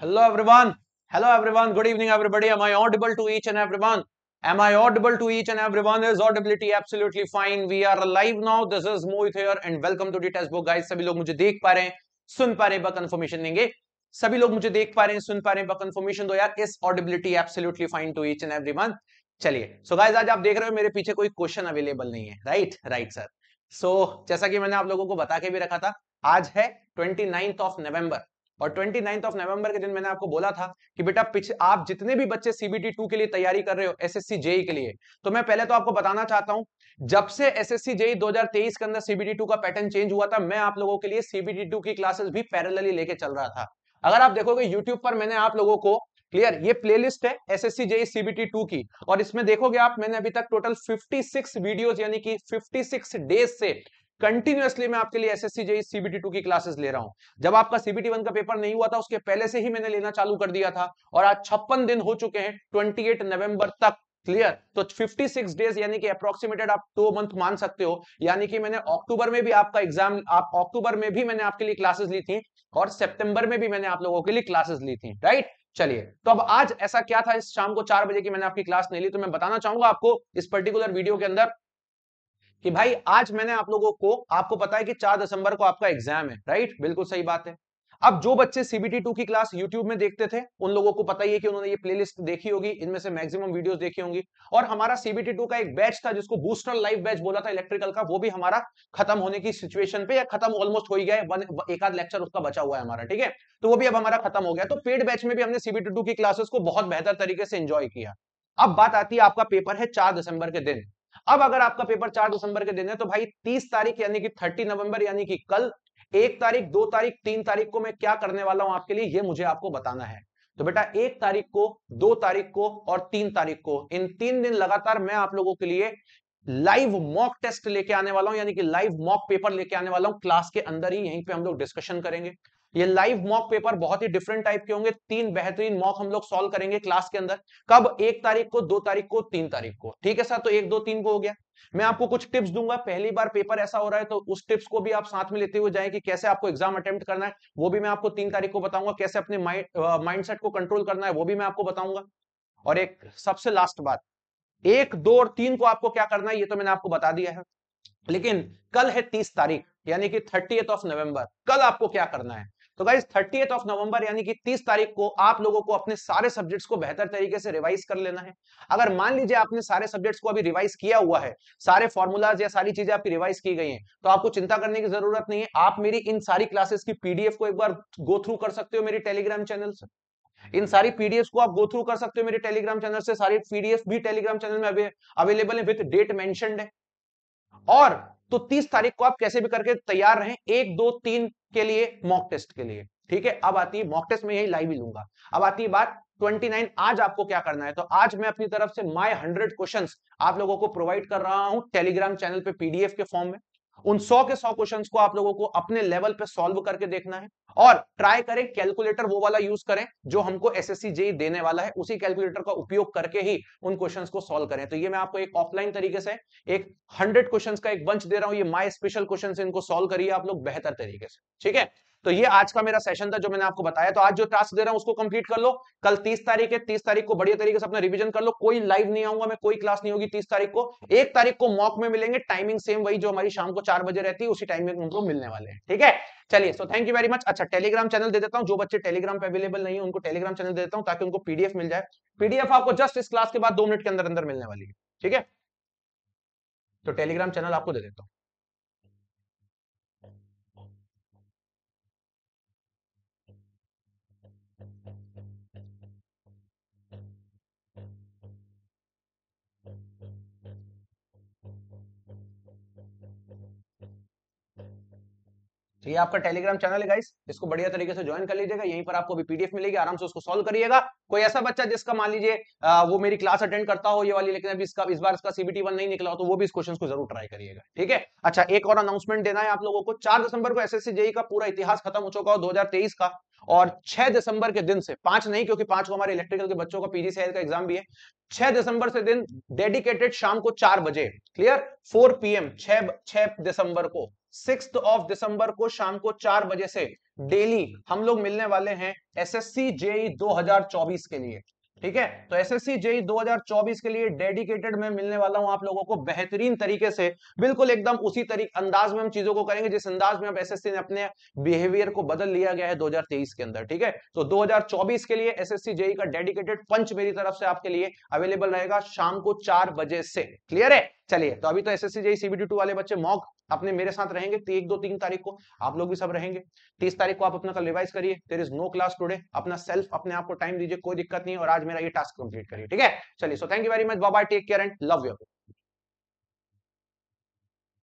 Hello everyone. Hello everyone. Good evening everybody. Am I audible to each and everyone? Am I audible to each and everyone? Is audibility absolutely fine? We are alive now. This is Mohit here and welcome to the test book guys. सभी लोग मुझे देख पा रहे हैं सुन पा रहे हैं कंफर्मेशन देंगे सभी लोग मुझे देख पा रहे हैं सुन पा रहे हैं कंफर्मेशन दो यार इस audibility absolutely fine to each and everyone चलिए सो गाइस आज आप देख रहे हो मेरे पीछे कोई क्वेश्चन अवेलेबल नहीं है राइट राइट सर सो जैसा कि मैंने आप लोगों को बता के भी रखा था आज है ट्वेंटी ऑफ नवंबर और ट्वेंटी ऑफ नवंबर के दिन मैंने आपको बोला था कि बेटा पिछले आप जितने भी बच्चे सीबीटी टू के लिए तैयारी कर रहे हो एसएससी जेई e के लिए तो मैं पहले तो आपको बताना चाहता हूं जब से एसएससी जेई 2023 के अंदर सीबीटी टू का पैटर्न चेंज हुआ था मैं आप लोगों के लिए सीबीटी टू की क्लासेस भी पैरेलली लेके चल रहा था अगर आप देखोगे यूट्यूब पर मैंने आप लोगों को क्लियर ये प्लेलिस्ट है S S C JE CBT two की और इसमें देखोगे आप मैंने अभी तक टोटल 56 वीडियोस यानी कि 56 डेज से कंटिन्यूसली मैं आपके लिए एसएससी जी सीबीटी टू की क्लासेस ले रहा हूं जब आपका सीबीटी वन का पेपर नहीं हुआ था उसके पहले से ही मैंने लेना चालू कर दिया था और आज छप्पन दिन हो चुके हैं ट्वेंटी एट नवंबर तक क्लियर तो 56 डेज यानी कि अप्रोक्सीमेटेड आप टू मंथ मान सकते हो यानी कि मैंने अक्टूबर में भी आपका एग्जाम आप अक्टूबर में भी मैंने आपके लिए क्लासेस ली थी और सेप्टेम्बर में भी मैंने आप लोगों के लिए क्लासेस ली थी राइट चलिए तो अब आज ऐसा क्या था इस शाम को चार बजे की मैंने आपकी क्लास नहीं ली तो मैं बताना चाहूंगा आपको इस पर्टिकुलर वीडियो के अंदर कि भाई आज मैंने आप लोगों को आपको पता है कि चार दिसंबर को आपका एग्जाम है राइट बिल्कुल सही बात है अब जो बच्चे सीबीटी टू की क्लास यूट्यूब में देखते थे उन लोगों को पता ही है कि उन्होंने ये प्लेलिस्ट देखी होगी इनमें से मैक्सिमम वीडियोस देखी होंगी और हमारा सीबीटी टू का एक बैच था जिसको बूस्टर लाइव बैच बोला था इलेक्ट्रिकल का वो भी हमारा खत्म होने की सिचुएशन पे या खत्म ऑलमोस्ट हो ही गया एक आध लेक्चर उसका बचा हुआ है हमारा ठीक है तो वो भी अब हमारा खत्म हो गया तो पेड बैच में भी हमने सीबीटी टू की क्लासेस को बहुत बेहतर तरीके से एंजॉय किया अब बात आती है आपका पेपर है चार दिसंबर के दिन अब अगर आपका पेपर चार दिसंबर के दिन है तो भाई तीस तारीख यानी कि थर्टी नवंबर यानी कि कल एक तारीख दो तारीख तीन तारीख को मैं क्या करने वाला हूं आपके लिए ये मुझे आपको बताना है तो बेटा एक तारीख को दो तारीख को और तीन तारीख को इन तीन दिन लगातार मैं आप लोगों के लिए लाइव मॉक टेस्ट लेके आने वाला हूं यानी कि लाइव मॉक पेपर लेके आने वाला हूं क्लास के अंदर ही यहीं पे हम लोग डिस्कशन करेंगे ये लाइव मॉक पेपर बहुत ही डिफरेंट टाइप के होंगे तीन बेहतरीन मॉक हम लोग सॉल्व करेंगे क्लास के अंदर कब एक तारीख को दो तारीख को तीन तारीख को ठीक है सर तो एक दो तीन को हो गया मैं आपको कुछ टिप्स दूंगा पहली बार पेपर ऐसा हो रहा है तो उस टिप्स को भी आप साथ में लेते हुए जाएं कि कैसे आपको एग्जाम अटेम्प्ट करना है वो भी मैं आपको तीन तारीख को बताऊंगा कैसे अपने माइंडसेट को कंट्रोल करना है वो भी मैं आपको बताऊंगा और एक सबसे लास्ट बात एक दो और तीन को आपको क्या करना है ये तो मैंने आपको बता दिया है लेकिन कल है तीस तारीख यानी कि थर्टी ऑफ नवंबर कल आपको क्या करना है तो गाइज थर्टी ऑफ नवंबर यानी कि 30 तारीख को आप लोगों को अपने सारे सब्जेक्ट्स को बेहतर तरीके से रिवाइज कर लेना है अगर मान लीजिए आपने सारे सब्जेक्ट्स को अभी रिवाइज किया हुआ है सारे फॉर्मूलाज या सारी चीजें आपकी रिवाइज की गई हैं तो आपको चिंता करने की जरूरत नहीं है आप मेरी इन सारी क्लासेस की पीडीएफ को एक बार गो थ्रू कर सकते हो मेरे टेलीग्राम चैनल से इन सारी पीडीएफ को आप गो थ्रू कर सकते हो मेरे टेलीग्राम चैनल से सारी पीडीएफ भी टेलीग्राम चैनल में अवेलेबल है विथ डेट मेंशनड है और तो 30 तारीख को आप कैसे भी करके तैयार रहें एक दो तीन के लिए मॉक टेस्ट के लिए ठीक है अब आती है मॉक टेस्ट में यही लाइव ही लूंगा अब आती है बात 29 आज आपको क्या करना है तो आज मैं अपनी तरफ से माय 100 क्वेश्चंस आप लोगों को प्रोवाइड कर रहा हूं टेलीग्राम चैनल पे पीडीएफ के फॉर्म में उन 100 के 100 क्वेश्चंस को आप लोगों को अपने लेवल पे सॉल्व करके देखना है और ट्राई करें कैलकुलेटर वो वाला यूज करें जो हमको एसएससी जेई e देने वाला है उसी कैलकुलेटर का उपयोग करके ही उन क्वेश्चंस को सॉल्व करें तो ये मैं आपको एक ऑफलाइन तरीके से एक हंड्रेड क्वेश्चन का एक बंच दे रहा हूं ये माई स्पेशल क्वेश्चन इनको सॉल्व करिए आप लोग बेहतर तरीके से ठीक है तो ये आज का मेरा सेशन था जो मैंने आपको बताया तो आज जो टास्क दे रहा हूं उसको कंप्लीट कर लो कल तीस तारीख है तीस तारीख को बढ़िया तरीके से अपना रिविजन कर लो कोई लाइव नहीं आऊंगा मैं कोई क्लास नहीं होगी तीस तारीख को एक तारीख को मॉक में मिलेंगे टाइमिंग सेम वही जो हमारी शाम को चार बजे रहती है उसी टाइमिंग उनको मिलने वाले हैं ठीक है चलिए so thank you very much अच्छा टेलीग्राम चैनल दे देता हूँ जो बच्चे टेलीग्राम पे अवेलेबल नहीं है उनको टेलीग्राम चैनल दे देता हूँ ताकि उनको पीडीएफ मिल जाए पीडीएफ आपको जस्ट इस क्लास के बाद दो मिनट के अंदर अंदर मिलने वाली है ठीक है तो टेलीग्राम चैनल आपको दे देता हूँ तो ये आपका टेलीग्राम चैनल है गाइस इसको बढ़िया तरीके से ज्वाइन कर लीजिएगा यहीं पर आपको अभी पीडीएफ मिलेगी आराम से उसको सॉल्व करिएगा कोई ऐसा बच्चा जिसका मान लीजिए वो मेरी क्लास अटेंड करता हो ये वाली लेकिन अभी इसका इस बार इसका सीबीटी वन नहीं निकला हो तो वो भी इस क्वेश्चन को जरूर ट्राई करिएगा ठीक है अच्छा एक और अनाउंसमेंट देना है आप लोगों को चार दिसंबर को एसएससी जेई e का पूरा इतिहास खत्म हो चुका हो दो का और छह दिसंबर के दिन से पांच नहीं क्योंकि पांच को हमारे इलेक्ट्रिकल के बच्चों का पीजीसीएल का एग्जाम भी है छह दिसंबर से दिन डेडिकेटेड शाम को चार बजे क्लियर फोर पीएम छह दिसंबर को सिक्स ऑफ दिसंबर को शाम को चार बजे से डेली हम लोग मिलने वाले हैं एसएससी जेई 2024 के लिए ठीक है तो एसएससी जेई 2024 के लिए डेडिकेटेड में मिलने वाला हूं आप लोगों को बेहतरीन तरीके से बिल्कुल एकदम उसी तरीके अंदाज में हम चीजों को करेंगे जिस अंदाज में अब एसएससी ने अपने बिहेवियर को बदल लिया गया है 2023 के अंदर ठीक है तो 2024 के लिए एसएससी जेई का डेडिकेटेड पंच मेरी तरफ से आपके लिए अवेलेबल रहेगा शाम को चार बजे से क्लियर है चलिए तो अभी तो S S C JE CBT two वाले बच्चे मॉक अपने मेरे साथ रहेंगे तो एक दो तीन तारीख को आप लोग भी सब रहेंगे तीस तारीख को आप अपना कल रिवाइज करिए there is no class today अपना सेल्फ अपने आप को टाइम दीजिए कोई दिक्कत नहीं और आज मेरा ये टास्क कंप्लीट करिए ठीक है चलिए so thank you very much बाबा take care and love you